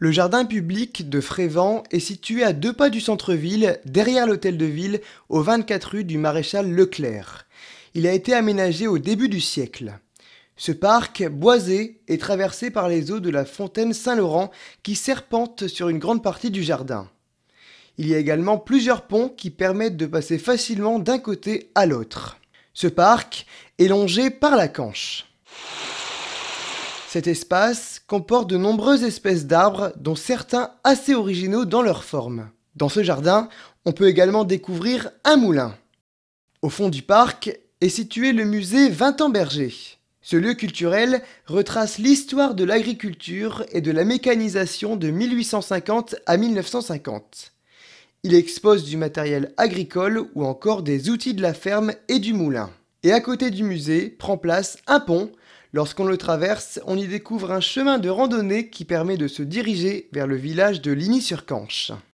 Le jardin public de Frévent est situé à deux pas du centre-ville, derrière l'hôtel de ville, au 24 rue du maréchal Leclerc. Il a été aménagé au début du siècle. Ce parc, boisé, est traversé par les eaux de la fontaine Saint-Laurent qui serpente sur une grande partie du jardin. Il y a également plusieurs ponts qui permettent de passer facilement d'un côté à l'autre. Ce parc est longé par la Canche. Cet espace comporte de nombreuses espèces d'arbres, dont certains assez originaux dans leur forme. Dans ce jardin, on peut également découvrir un moulin. Au fond du parc est situé le musée Vingt Berger. Ce lieu culturel retrace l'histoire de l'agriculture et de la mécanisation de 1850 à 1950. Il expose du matériel agricole ou encore des outils de la ferme et du moulin. Et à côté du musée prend place un pont. Lorsqu'on le traverse, on y découvre un chemin de randonnée qui permet de se diriger vers le village de Ligny-sur-Canche.